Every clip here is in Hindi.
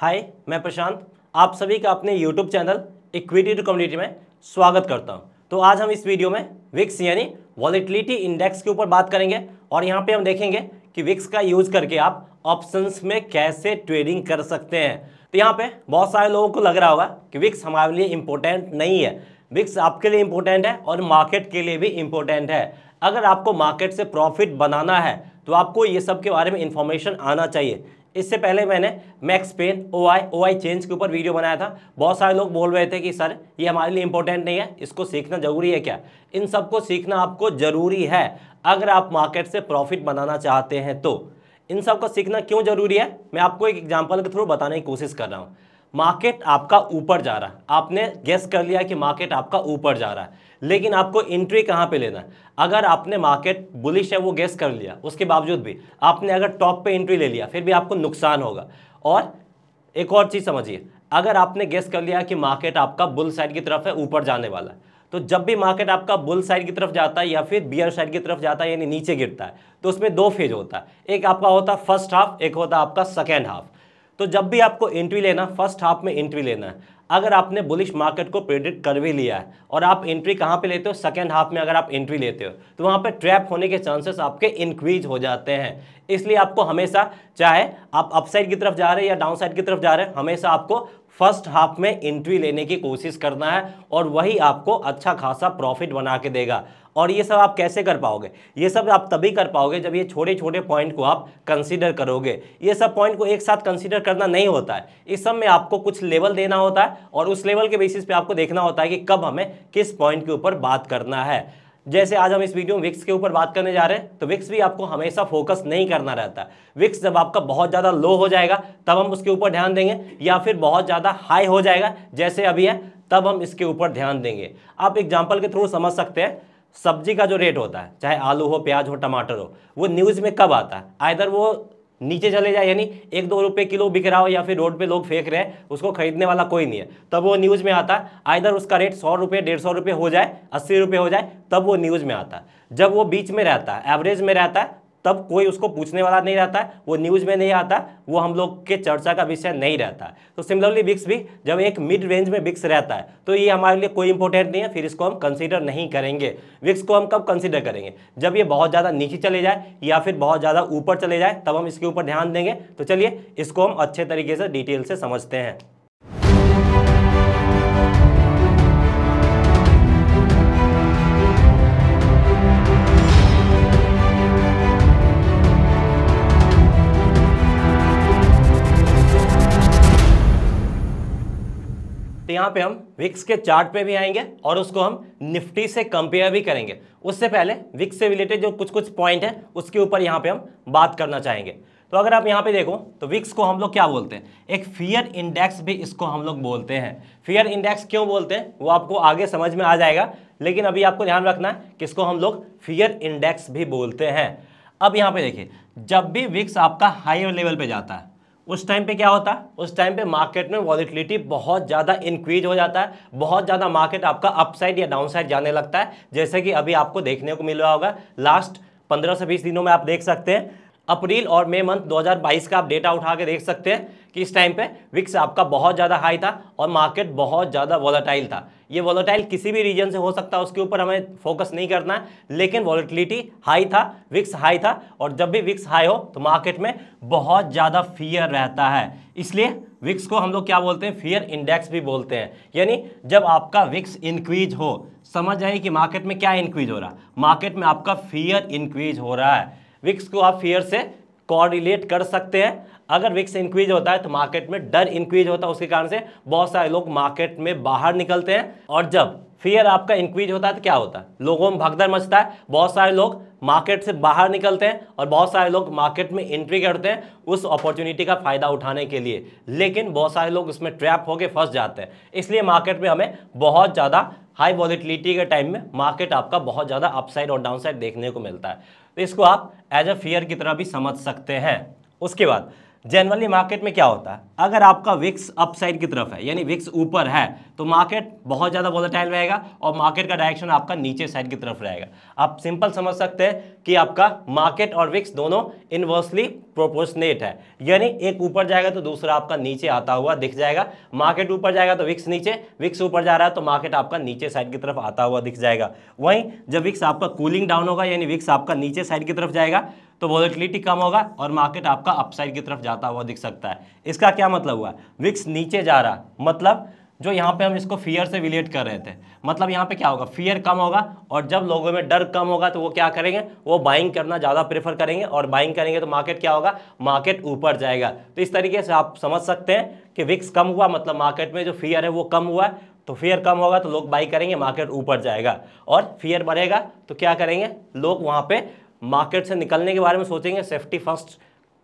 हाय मैं प्रशांत आप सभी का अपने YouTube channel equity to community में स्वागत करता हूं तो आज हम इस वीडियो में विक्स यानी वॉलिटिलिटी इंडेक्स के ऊपर बात करेंगे और यहाँ पे हम देखेंगे कि विक्स का यूज़ करके आप ऑप्शंस में कैसे ट्रेडिंग कर सकते हैं तो यहाँ पे बहुत सारे लोगों को लग रहा होगा कि विक्स हमारे लिए इम्पोर्टेंट नहीं है विक्स आपके लिए इम्पोर्टेंट है और मार्केट के लिए भी इम्पोर्टेंट है अगर आपको मार्केट से प्रॉफिट बनाना है तो आपको ये सब के बारे में इन्फॉर्मेशन आना चाहिए इससे पहले मैंने max pain O I O I change के ऊपर वीडियो बनाया था बहुत सारे लोग बोल रहे थे कि सर ये हमारे लिए इंपॉर्टेंट नहीं है इसको सीखना ज़रूरी है क्या इन सबको सीखना आपको ज़रूरी है अगर आप मार्केट से प्रॉफिट बनाना चाहते हैं तो इन सबको सीखना क्यों ज़रूरी है मैं आपको एक एग्जाम्पल के थ्रू बताने की कोशिश कर रहा हूँ मार्केट आपका ऊपर जा रहा है आपने गेस कर लिया कि मार्केट आपका ऊपर जा रहा है लेकिन आपको एंट्री कहाँ पे लेना है अगर आपने मार्केट बुलिश है वो गेस कर लिया उसके बावजूद भी आपने अगर टॉप पे एंट्री ले लिया फिर भी आपको नुकसान होगा और एक और चीज़ समझिए अगर आपने गेस कर लिया कि मार्केट आपका बुल साइड की तरफ है ऊपर जाने वाला है तो जब भी मार्केट आपका बुल साइड की तरफ जाता है या फिर बियर साइड की तरफ जाता है यानी नीचे गिरता है तो उसमें दो फेज होता है एक आपका होता है फर्स्ट हाफ एक होता है आपका सेकेंड हाफ तो जब भी आपको एंट्री लेना फर्स्ट हाफ में एंट्री लेना है अगर आपने बुलिश मार्केट को प्रेडिक्ट कर भी लिया है और आप एंट्री कहाँ पे लेते हो सेकेंड हाफ में अगर आप एंट्री लेते हो तो वहाँ पे ट्रैप होने के चांसेस आपके इंक्रीज हो जाते हैं इसलिए आपको हमेशा चाहे आप अपसाइड की तरफ जा रहे हैं या डाउनसाइड की तरफ जा रहे हैं हमेशा आपको फर्स्ट हाफ में एंट्री लेने की कोशिश करना है और वही आपको अच्छा खासा प्रॉफिट बना के देगा और ये सब आप कैसे कर पाओगे ये सब आप तभी कर पाओगे जब ये छोटे छोटे पॉइंट को आप कंसीडर करोगे ये सब पॉइंट को एक साथ कंसीडर करना नहीं होता है इस सब में आपको कुछ लेवल देना होता है और उस लेवल के बेसिस पे आपको देखना होता है कि कब हमें किस पॉइंट के ऊपर बात करना है जैसे आज हम इस वीडियो में विक्स के ऊपर बात करने जा रहे हैं तो विक्स भी आपको हमेशा फोकस नहीं करना रहता विक्स जब आपका बहुत ज़्यादा लो हो जाएगा तब हम उसके ऊपर ध्यान देंगे या फिर बहुत ज़्यादा हाई हो जाएगा जैसे अभी है तब हम इसके ऊपर ध्यान देंगे आप एग्जाम्पल के थ्रू समझ सकते हैं सब्जी का जो रेट होता है चाहे आलू हो प्याज हो टमाटर हो वो न्यूज़ में कब आता है आइधर वो नीचे चले जाए यानी एक दो रुपए किलो बिक रहा हो या फिर रोड पे लोग फेंक रहे हैं उसको खरीदने वाला कोई नहीं है तब वो न्यूज़ में आता है आइधर उसका रेट सौ रुपये डेढ़ सौ रुपये हो जाए अस्सी रुपये हो जाए तब वो न्यूज़ में आता है जब वो बीच में रहता है एवरेज में रहता है तब कोई उसको पूछने वाला नहीं रहता है वो न्यूज़ में नहीं आता वो हम लोग के चर्चा का विषय नहीं रहता है तो सिमिलरली विक्स भी जब एक मिड रेंज में विक्स रहता है तो ये हमारे लिए कोई इंपॉर्टेंट नहीं है फिर इसको हम कंसिडर नहीं करेंगे विक्स को हम कब कंसिडर करेंगे जब ये बहुत ज़्यादा नीचे चले जाए या फिर बहुत ज़्यादा ऊपर चले जाए तब हम इसके ऊपर ध्यान देंगे तो चलिए इसको हम अच्छे तरीके से डिटेल से समझते हैं तो यहाँ पे हम विक्स के चार्ट पे भी आएंगे और उसको हम निफ्टी से कंपेयर भी करेंगे उससे पहले विक्स से रिलेटेड जो कुछ कुछ पॉइंट है उसके ऊपर यहाँ पे हम बात करना चाहेंगे तो अगर आप यहाँ पे देखो तो विक्स को हम लोग क्या बोलते हैं एक फियर इंडेक्स भी इसको हम लोग बोलते हैं फियर इंडेक्स क्यों बोलते हैं वो आपको आगे समझ में आ जाएगा लेकिन अभी आपको ध्यान रखना है कि इसको हम लोग फियर इंडेक्स भी बोलते हैं अब यहाँ पे देखिए जब भी विक्स आपका हायर लेवल पे जाता है उस टाइम पे क्या होता है उस टाइम पे मार्केट में वॉलिटिलिटी बहुत ज़्यादा इंक्रीज हो जाता है बहुत ज़्यादा मार्केट आपका अपसाइड या डाउनसाइड जाने लगता है जैसे कि अभी आपको देखने को मिल रहा होगा लास्ट पंद्रह से बीस दिनों में आप देख सकते हैं अप्रैल और मई मंथ 2022 का आप डेटा उठा के देख सकते हैं कि इस टाइम पे विक्स आपका बहुत ज़्यादा हाई था और मार्केट बहुत ज़्यादा वॉलेटाइल था ये वॉलेटाइल किसी भी रीजन से हो सकता है उसके ऊपर हमें फोकस नहीं करना है लेकिन वॉलेटिलिटी हाई था विक्स हाई था और जब भी विक्स हाई हो तो मार्केट में बहुत ज़्यादा फियर रहता है इसलिए विक्स को हम लोग क्या बोलते हैं फियर इंडेक्स भी बोलते हैं यानी जब आपका विक्स इंक्रीज हो समझ जाइए कि मार्केट में क्या इंक्रीज हो रहा है मार्केट में आपका फियर इंक्रीज हो रहा है विक्स को आप फियर से कोऑर्डिनेट कर सकते हैं अगर विक्स इंक्रीज होता है तो मार्केट में डर इंक्रीज होता है उसके कारण से बहुत सारे लोग मार्केट में बाहर निकलते हैं और जब फियर आपका इंक्रीज होता है तो क्या होता है लोगों में भगदड़ मचता है बहुत सारे लोग मार्केट से बाहर निकलते हैं और बहुत सारे लोग मार्केट में एंट्री करते हैं उस अपॉर्चुनिटी का फ़ायदा उठाने के लिए लेकिन बहुत सारे लोग उसमें ट्रैप होकर फंस जाते हैं इसलिए मार्केट में हमें बहुत ज़्यादा हाई वॉलिटिलिटी के टाइम में मार्केट आपका बहुत ज़्यादा अपसाइड और डाउनसाइड देखने को मिलता है तो इसको आप एज अ फियर की तरह भी समझ सकते हैं उसके बाद जनरली मार्केट में क्या होता है अगर आपका विक्स अपसाइड की तरफ है यानी विक्स ऊपर है तो मार्केट बहुत ज़्यादा वोलेटाइल रहेगा और मार्केट का डायरेक्शन आपका नीचे साइड की तरफ रहेगा आप सिंपल समझ सकते हैं कि आपका मार्केट और विक्स दोनों इन्वर्सली प्रोपोर्शनेट है यानी एक ऊपर जाएगा तो दूसरा आपका नीचे आता हुआ दिख जाएगा मार्केट ऊपर जाएगा तो विक्स नीचे विक्स ऊपर जा रहा है तो मार्केट आपका नीचे साइड की तरफ आता हुआ दिख जाएगा वहीं जब विक्स आपका कूलिंग डाउन होगा यानी विक्स आपका नीचे साइड की तरफ जाएगा तो वॉलेटिलिटी कम होगा और मार्केट आपका अपसाइड की तरफ जाता हुआ दिख सकता है इसका क्या मतलब हुआ विक्स नीचे जा रहा मतलब जो यहाँ पे हम इसको फियर से रिलेट कर रहे थे मतलब यहाँ पे क्या होगा फियर कम होगा और जब लोगों में डर कम होगा तो वो क्या करेंगे वो बाइंग करना ज़्यादा प्रेफर करेंगे और बाइंग करेंगे तो मार्केट क्या होगा मार्केट ऊपर जाएगा तो इस तरीके से आप समझ सकते हैं कि विक्स कम हुआ मतलब मार्केट में जो फियर है वो कम हुआ है तो फियर कम होगा तो लोग बाई करेंगे मार्केट ऊपर जाएगा और फियर बढ़ेगा तो क्या करेंगे लोग वहाँ पर मार्केट से निकलने के बारे में सोचेंगे सेफ्टी फर्स्ट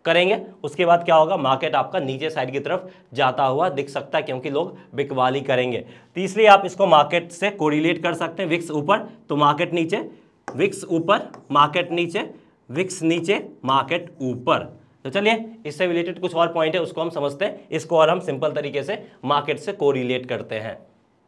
करेंगे उसके बाद क्या होगा मार्केट आपका नीचे साइड की तरफ जाता हुआ दिख सकता है क्योंकि लोग बिकवाली करेंगे तीसरी आप इसको मार्केट से कोरिलेट कर सकते हैं विक्स ऊपर तो मार्केट नीचे विक्स ऊपर मार्केट नीचे विक्स नीचे मार्केट ऊपर तो चलिए इससे रिलेटेड कुछ और पॉइंट है उसको हम समझते हैं इसको और हम सिंपल तरीके से मार्केट से कोरिलेट करते हैं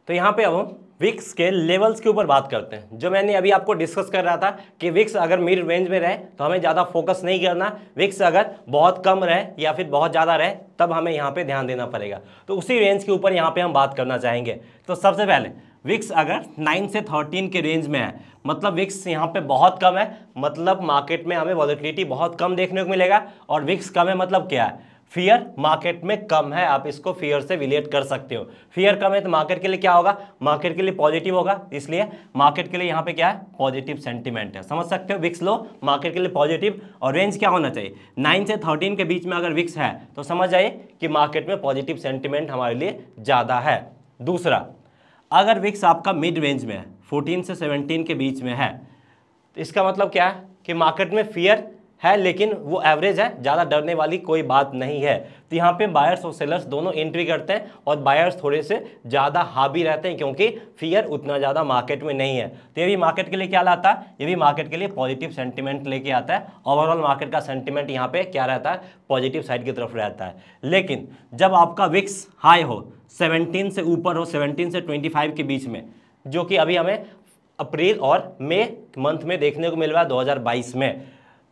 तो यहाँ पे अब हम विक्स के लेवल्स के ऊपर बात करते हैं जो मैंने अभी आपको डिस्कस कर रहा था कि विक्स अगर मिड रेंज में रहे तो हमें ज़्यादा फोकस नहीं करना विक्स अगर बहुत कम रहे या फिर बहुत ज़्यादा रहे तब हमें यहाँ पे ध्यान देना पड़ेगा तो उसी रेंज के ऊपर यहाँ पे हम बात करना चाहेंगे तो सबसे पहले विक्स अगर नाइन से थर्टीन के रेंज में है मतलब विक्स यहाँ पर बहुत कम है मतलब मार्केट में हमें वॉलिटिलिटी बहुत कम देखने को मिलेगा और विक्स कम है मतलब क्या है फियर मार्केट में कम है आप इसको फियर से रिलेट कर सकते हो फियर कम है तो मार्केट के लिए क्या होगा मार्केट के लिए पॉजिटिव होगा इसलिए मार्केट के लिए यहाँ पे क्या है पॉजिटिव सेंटीमेंट है समझ सकते हो विक्स लो मार्केट के लिए पॉजिटिव और रेंज क्या होना चाहिए नाइन से थर्टीन के बीच में अगर विक्स है तो समझ आइए कि मार्केट में पॉजिटिव सेंटिमेंट हमारे लिए ज़्यादा है दूसरा अगर विक्स आपका मिड रेंज में है फोर्टीन से सेवनटीन के बीच में है तो इसका मतलब क्या है कि मार्केट में फियर है लेकिन वो एवरेज है ज़्यादा डरने वाली कोई बात नहीं है तो यहाँ पे बायर्स और सेलर्स दोनों एंट्री करते हैं और बायर्स थोड़े से ज़्यादा हावी रहते हैं क्योंकि फियर उतना ज़्यादा मार्केट में नहीं है तो ये भी मार्केट के लिए क्या लाता है ये भी मार्केट के लिए पॉजिटिव सेंटीमेंट लेके आता है ओवरऑल मार्केट का सेंटीमेंट यहाँ पर क्या रहता है पॉजिटिव साइड की तरफ रहता है लेकिन जब आपका विक्स हाई हो सेवनटीन से ऊपर हो सेवनटीन से ट्वेंटी के बीच में जो कि अभी हमें अप्रैल और मई मंथ में देखने को मिल रहा है बाईस में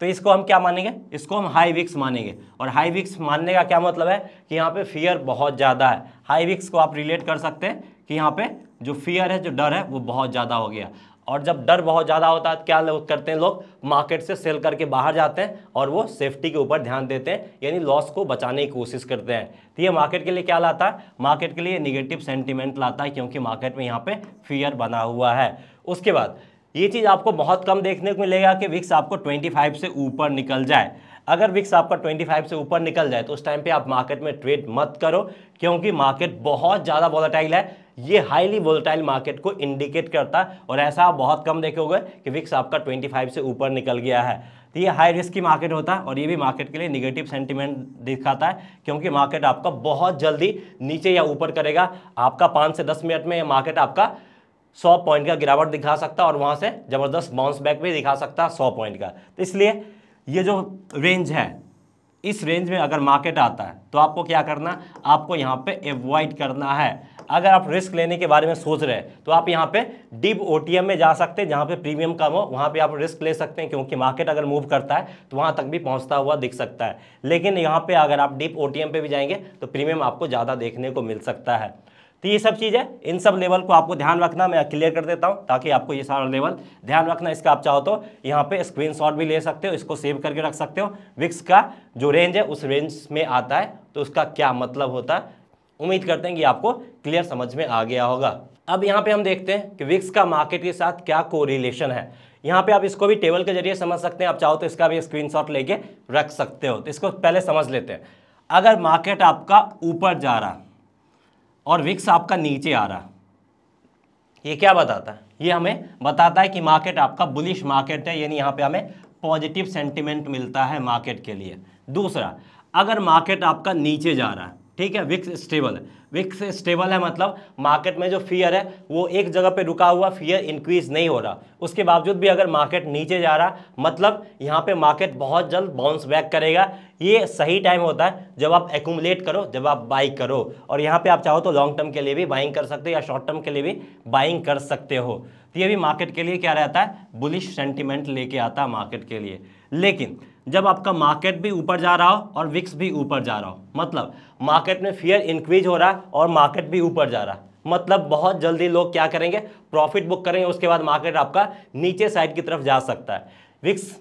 तो इसको हम क्या मानेंगे इसको हम हाई विक्स मानेंगे और हाई विक्स मानने का क्या मतलब है कि यहाँ पे फियर बहुत ज़्यादा है हाई विक्स को आप रिलेट कर सकते हैं कि यहाँ पे जो फियर है जो डर है वो बहुत ज़्यादा हो गया और जब डर बहुत ज़्यादा होता है तो क्या लोग करते हैं लोग मार्केट से सेल करके बाहर जाते हैं और वो सेफ्टी के ऊपर ध्यान देते हैं यानी लॉस को बचाने की कोशिश करते हैं तो ये मार्केट के लिए क्या लाता है मार्केट के लिए निगेटिव सेंटिमेंट लाता है क्योंकि मार्केट में यहाँ पे फियर बना हुआ है उसके बाद ये चीज़ आपको बहुत कम देखने को मिलेगा कि विक्स आपको 25 से ऊपर निकल जाए अगर विक्स आपका 25 से ऊपर निकल जाए तो उस टाइम पे आप मार्केट में ट्रेड मत करो क्योंकि मार्केट बहुत ज़्यादा वॉलेटाइल है ये हाईली वोलेटाइल मार्केट को इंडिकेट करता है और ऐसा आप बहुत कम देखोगे कि विक्स आपका 25 से ऊपर निकल गया है तो ये हाई रिस्क की मार्केट होता है और ये भी मार्केट के लिए निगेटिव सेंटिमेंट दिखाता है क्योंकि मार्केट आपका बहुत जल्दी नीचे या ऊपर करेगा आपका पाँच से दस मिनट में मार्केट आपका 100 पॉइंट का गिरावट दिखा सकता है और वहाँ से ज़बरदस्त बाउंस बैक भी दिखा सकता है 100 पॉइंट का तो इसलिए ये जो रेंज है इस रेंज में अगर मार्केट आता है तो आपको क्या करना आपको यहाँ पे एवॉइड करना है अगर आप रिस्क लेने के बारे में सोच रहे हैं तो आप यहाँ पे डीप ओटीएम में जा सकते हैं जहाँ पे प्रीमियम कम हो वहाँ पे आप रिस्क ले सकते हैं क्योंकि मार्केट अगर मूव करता है तो वहाँ तक भी पहुँचता हुआ दिख सकता है लेकिन यहाँ पे अगर आप डीप ओटीएम पे भी जाएंगे तो प्रीमियम आपको ज़्यादा देखने को मिल सकता है तो ये सब चीज़ है इन सब लेवल को आपको ध्यान रखना मैं क्लियर कर देता हूँ ताकि आपको ये सारा लेवल ध्यान रखना इसका आप चाहो तो यहाँ पे शॉट भी ले सकते हो इसको सेव करके रख सकते हो विक्स का जो रेंज है उस रेंज में आता है तो उसका क्या मतलब होता है उम्मीद करते हैं कि आपको क्लियर समझ में आ गया होगा अब यहाँ पर हम देखते हैं कि विक्स का मार्केट के साथ क्या को है यहाँ पर आप इसको भी टेबल के जरिए समझ सकते हैं आप चाहो तो इसका भी स्क्रीन लेके रख सकते हो तो इसको पहले समझ लेते हैं अगर मार्केट आपका ऊपर जा रहा और विक्स आपका नीचे आ रहा ये क्या बताता है ये हमें बताता है कि मार्केट आपका बुलिश मार्केट है यानी यहाँ पे हमें पॉजिटिव सेंटिमेंट मिलता है मार्केट के लिए दूसरा अगर मार्केट आपका नीचे जा रहा है ठीक है विक्स स्टेबल है विक्स स्टेबल है मतलब मार्केट में जो फियर है वो एक जगह पे रुका हुआ फियर इंक्रीज नहीं हो रहा उसके बावजूद भी अगर मार्केट नीचे जा रहा मतलब यहाँ पे मार्केट बहुत जल्द बाउंस बैक करेगा ये सही टाइम होता है जब आप एकूमलेट करो जब आप बाई करो और यहाँ पे आप चाहो तो लॉन्ग टर्म के लिए भी बाइंग कर सकते हो या शॉर्ट टर्म के लिए भी बाइंग कर सकते हो तो ये भी मार्केट के लिए क्या रहता है बुलिश सेंटिमेंट लेके आता है मार्केट के लिए लेकिन जब आपका मार्केट भी ऊपर जा रहा हो और विक्स भी ऊपर जा रहा हो मतलब मार्केट में फियर इंक्रीज हो रहा है और मार्केट भी ऊपर जा रहा है मतलब बहुत जल्दी लोग क्या करेंगे प्रॉफिट बुक करेंगे उसके बाद मार्केट आपका नीचे साइड की तरफ जा सकता है विक्स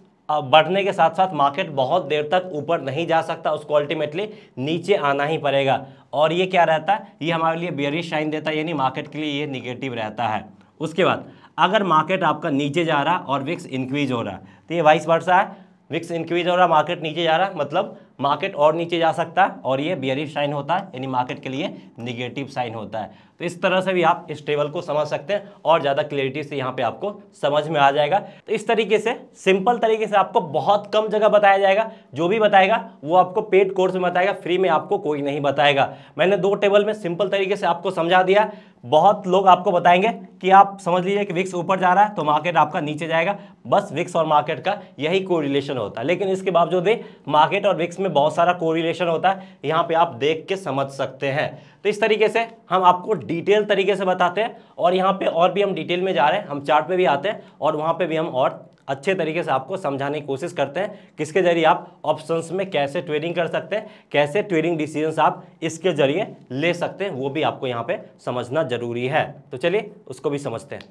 बढ़ने के साथ साथ मार्केट बहुत देर तक ऊपर नहीं जा सकता उसको अल्टीमेटली नीचे आना ही पड़ेगा और ये क्या रहता है ये हमारे लिए बेरिश शाइन देता है यानी मार्केट के लिए ये निगेटिव रहता है उसके बाद अगर मार्केट आपका नीचे जा रहा और विक्स इंक्रीज हो रहा है तो ये वाइस वर्षा है विक्स इंक्रीज हो रहा मार्केट नीचे जा रहा मतलब मार्केट और नीचे जा सकता है और ये बियरिश साइन होता है यानी मार्केट के लिए निगेटिव साइन होता है तो इस तरह से भी आप इस टेबल को समझ सकते हैं और ज़्यादा क्लियरिटी से यहाँ पे आपको समझ में आ जाएगा तो इस तरीके से सिंपल तरीके से आपको बहुत कम जगह बताया जाएगा जो भी बताएगा वो आपको पेड कोर्स में बताएगा फ्री में आपको कोई नहीं बताएगा मैंने दो टेबल में सिंपल तरीके से आपको समझा दिया बहुत लोग आपको बताएंगे कि आप समझ लीजिए कि विक्स ऊपर जा रहा है तो मार्केट आपका नीचे जाएगा बस विक्स और मार्केट का यही कोरिलेशन होता है लेकिन इसके बावजूद भी मार्केट और विक्स में बहुत सारा कोरिलेशन होता है यहाँ पे आप देख के समझ सकते हैं तो इस तरीके से हम आपको डिटेल तरीके से बताते हैं और यहाँ पर और भी हम डिटेल में जा रहे हैं हम चार्ट भी आते हैं और वहाँ पर भी हम और अच्छे तरीके से आपको समझाने की कोशिश करते हैं किसके जरिए आप ऑप्शंस में कैसे ट्रेडिंग कर सकते हैं कैसे ट्रेडिंग डिसीजंस आप इसके जरिए ले सकते हैं वो भी आपको यहाँ पे समझना जरूरी है तो चलिए उसको भी समझते हैं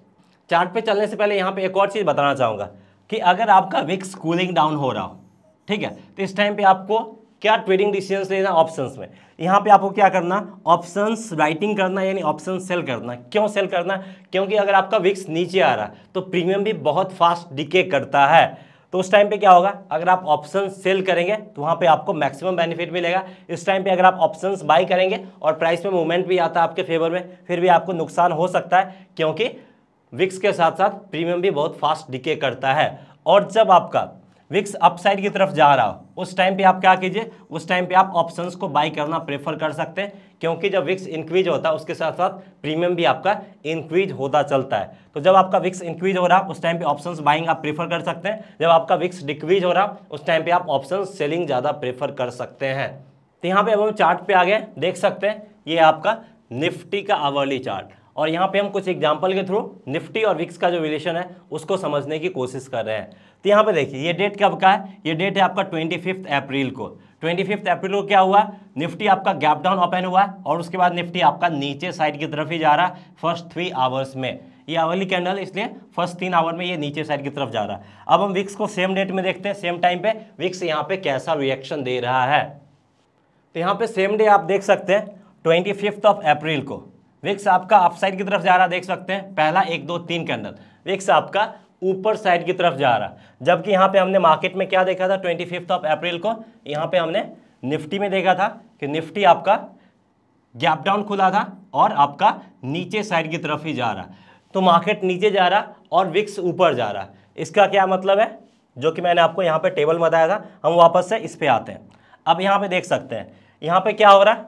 चार्ट पे चलने से पहले यहाँ पे एक और चीज़ बताना चाहूँगा कि अगर आपका विक्स कूलिंग डाउन हो रहा हो ठीक है तो इस टाइम पे आपको क्या ट्रेडिंग डिसीजन लेना ऑप्शंस में यहाँ पे आपको क्या करना ऑप्शंस राइटिंग करना यानी ऑप्शन सेल करना क्यों सेल करना क्योंकि अगर आपका विक्स नीचे आ रहा तो प्रीमियम भी बहुत फास्ट डिके करता है तो उस टाइम पे क्या होगा अगर आप ऑप्शन सेल करेंगे तो वहाँ पे आपको मैक्सिमम बेनिफिट मिलेगा इस टाइम पे अगर आप ऑप्शंस बाई करेंगे और प्राइस में मूवमेंट भी आता है आपके फेवर में फिर भी आपको नुकसान हो सकता है क्योंकि विक्स के साथ साथ प्रीमियम भी बहुत फास्ट डिके करता है और जब आपका विक्स अपसाइड की तरफ जा रहा हो उस टाइम पे आप क्या कीजिए उस टाइम पे आप ऑप्शंस को बाई करना प्रेफर कर सकते हैं क्योंकि जब विक्स इंक्रीज होता है उसके साथ साथ प्रीमियम भी आपका इंक्रीज होता चलता है तो जब आपका विक्स इंक्रीज हो रहा उस टाइम पे ऑप्शंस बाइंग आप प्रेफर कर सकते हैं जब आपका विक्स डिक्रीज हो रहा उस टाइम पर आप ऑप्शन सेलिंग ज़्यादा प्रेफर कर सकते हैं तो यहाँ पर अब हम चार्ट पे आ गए देख सकते हैं ये आपका निफ्टी का आवर्ली चार्ट और यहाँ पे हम कुछ एग्जाम्पल के थ्रू निफ्टी और विक्स का जो रिलेशन है उसको समझने की कोशिश कर रहे हैं तो यहाँ पे देखिए ये डेट कब का है ये डेट है आपका ट्वेंटी फिफ्थ अप्रैल को ट्वेंटी फिफ्थ अप्रैल को क्या हुआ निफ्टी आपका गैप डाउन ओपन हुआ और उसके बाद निफ्टी आपका नीचे साइड की तरफ ही जा रहा है फर्स्ट थ्री आवर्स में ये अवली कैंडल इसलिए फर्स्ट तीन आवर में ये नीचे साइड की तरफ जा रहा है अब हम विक्स को सेम डेट में देखते हैं सेम टाइम पे विक्स यहाँ पे कैसा रिएक्शन दे रहा है तो यहाँ पे सेम डे आप देख सकते हैं ट्वेंटी फिफ्थ ऑफ अप्रैल को विक्स आपका अपसाइड की तरफ जा रहा देख सकते हैं पहला एक दो तीन कैंडल विक्स आपका ऊपर साइड की तरफ जा रहा है जबकि यहाँ पे हमने मार्केट में क्या देखा था ट्वेंटी फिफ्थ ऑफ अप्रैल को यहाँ पे हमने निफ्टी में देखा था कि निफ्टी आपका गैप डाउन खुला था और आपका नीचे साइड की तरफ ही जा रहा तो मार्केट नीचे जा रहा और विक्स ऊपर जा रहा इसका क्या मतलब है जो कि मैंने आपको यहाँ पर टेबल बताया था हम वापस से इस पर आते हैं अब यहाँ पर देख सकते हैं यहाँ पर क्या हो रहा है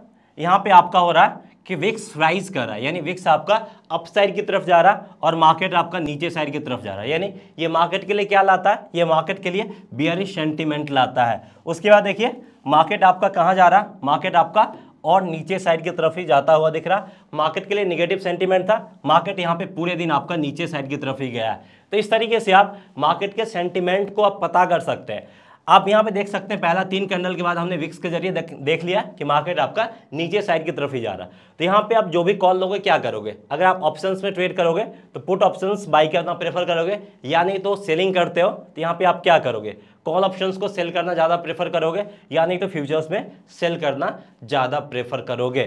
यहाँ पर आपका हो रहा है कि विक्स राइज कर रहा है यानी विक्स आपका अप साइड की तरफ जा रहा है और मार्केट आपका नीचे साइड की तरफ जा रहा है यानी ये मार्केट के लिए क्या लाता है ये मार्केट के लिए बियरिश सेंटिमेंट लाता है उसके बाद देखिए मार्केट आपका कहाँ जा रहा है मार्केट आपका और नीचे साइड की तरफ ही जाता हुआ दिख रहा मार्केट के लिए निगेटिव सेंटिमेंट था मार्केट यहाँ पे पूरे दिन आपका नीचे साइड की तरफ ही गया है तो इस तरीके से आप मार्केट के सेंटिमेंट को आप पता कर सकते हैं आप यहाँ पे देख सकते हैं पहला तीन कैंडल के बाद हमने विक्स के जरिए देख, देख लिया कि मार्केट आपका नीचे साइड की तरफ ही जा रहा है तो यहाँ पे आप जो भी कॉल लोगे क्या करोगे अगर आप ऑप्शंस में ट्रेड करोगे तो पुट ऑप्शंस बाई करना प्रेफर करोगे या नहीं तो सेलिंग करते हो तो यहाँ पे आप क्या करोगे कॉल ऑप्शन को सेल करना ज़्यादा प्रेफर करोगे या नहीं तो फ्यूचर्स में सेल करना ज़्यादा प्रेफर करोगे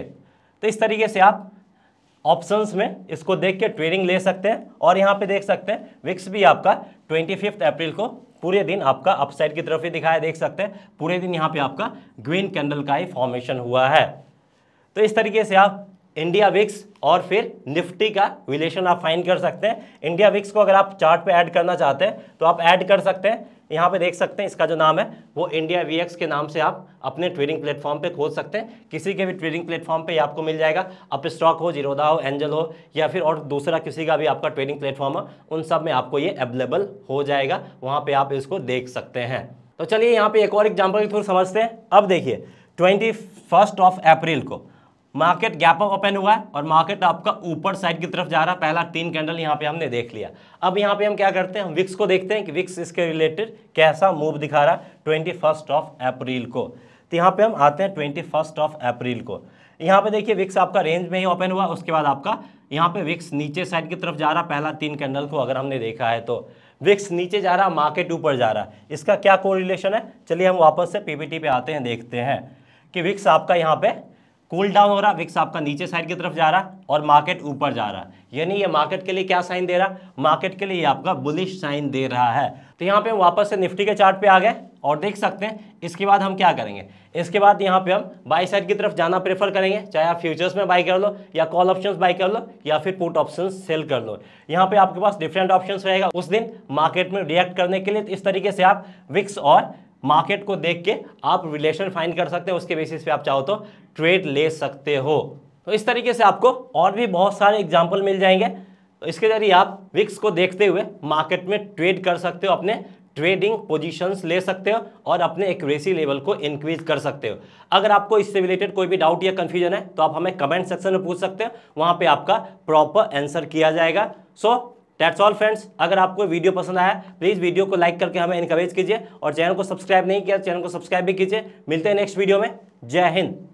तो इस तरीके से आप ऑप्शंस में इसको देख के ट्रेडिंग ले सकते हैं और यहाँ पे देख सकते हैं विक्स भी आपका ट्वेंटी अप्रैल को पूरे दिन आपका अपसाइड की तरफ ही दिखाया देख सकते हैं पूरे दिन यहाँ पे आपका ग्रीन कैंडल का ही फॉर्मेशन हुआ है तो इस तरीके से आप इंडिया विक्स और फिर निफ्टी का रिलेशन आप फाइन कर सकते हैं इंडिया विक्स को अगर आप चार्ट पे ऐड करना चाहते हैं तो आप ऐड कर सकते हैं यहाँ पे देख सकते हैं इसका जो नाम है वो इंडिया वी के नाम से आप अपने ट्रेडिंग प्लेटफॉर्म पे खोज सकते हैं किसी के भी ट्रेडिंग प्लेटफॉर्म पे आपको मिल जाएगा अप स्टॉक हो जीरोदा हो एंजल हो या फिर और दूसरा किसी का भी आपका ट्रेडिंग प्लेटफॉर्म हो उन सब में आपको ये अवेलेबल हो जाएगा वहाँ पर आप इसको देख सकते हैं तो चलिए यहाँ पर एक और एग्जाम्पल के थ्रू समझते हैं अब देखिए ट्वेंटी ऑफ अप्रैल को मार्केट गैप अप ओपन हुआ है और मार्केट आपका ऊपर साइड की तरफ जा रहा है पहला तीन कैंडल यहाँ पे हमने देख लिया अब यहाँ पे हम क्या करते हैं हम विक्स को देखते हैं कि विक्स इसके रिलेटेड कैसा मूव दिखा रहा है ट्वेंटी फर्स्ट ऑफ अप्रैल को तो यहाँ पे हम आते हैं ट्वेंटी फर्स्ट ऑफ अप्रैल को यहाँ पे देखिए विक्स आपका रेंज में ही ओपन हुआ उसके बाद आपका यहाँ पे विक्स नीचे साइड की तरफ जा रहा पहला तीन कैंडल को अगर हमने देखा है तो विक्स नीचे जा रहा मार्केट ऊपर जा रहा है इसका क्या कोरिलेशन है चलिए हम वापस से पीपीटी पे आते हैं देखते हैं कि विक्स आपका यहाँ पे कूल डाउन हो रहा विक्स आपका नीचे साइड की तरफ जा रहा और मार्केट ऊपर जा रहा यानी ये मार्केट के लिए क्या साइन दे रहा मार्केट के लिए आपका बुलिश साइन दे रहा है तो यहाँ पे हम वापस से निफ्टी के चार्ट पे आ गए और देख सकते हैं इसके बाद हम क्या करेंगे इसके बाद यहाँ पे हम बाई साइड की तरफ जाना प्रेफर करेंगे चाहे आप फ्यूचर्स में बाई कर लो या कॉल ऑप्शंस बाई कर लो या फिर पुट ऑप्शंस सेल कर लो यहाँ पे आपके पास डिफरेंट ऑप्शंस रहेगा उस दिन मार्केट में रिएक्ट करने के लिए इस तरीके से आप विक्स और मार्केट को देख के आप रिलेशन फाइन कर सकते हो उसके बेसिस पे आप चाहो तो ट्रेड ले सकते हो तो इस तरीके से आपको और भी बहुत सारे एग्जाम्पल मिल जाएंगे तो इसके जरिए आप विक्स को देखते हुए मार्केट में ट्रेड कर सकते हो अपने ट्रेडिंग पोजीशंस ले सकते हो और अपने एक्यूरेसी लेवल को इंक्रीज कर सकते हो अगर आपको इससे रिलेटेड कोई भी डाउट या कन्फ्यूजन है तो आप हमें कमेंट सेक्शन में पूछ सकते हो वहाँ पे आपका प्रॉपर आंसर किया जाएगा so so, that's all friends अगर आपको वीडियो पसंद आया प्लीज़ वीडियो को लाइक करके हमें इनकरेज कीजिए और चैनल को सब्सक्राइब नहीं किया चैनल को सब्सक्राइब भी कीजिए मिलते हैं नेक्स्ट वीडियो में जय हिंद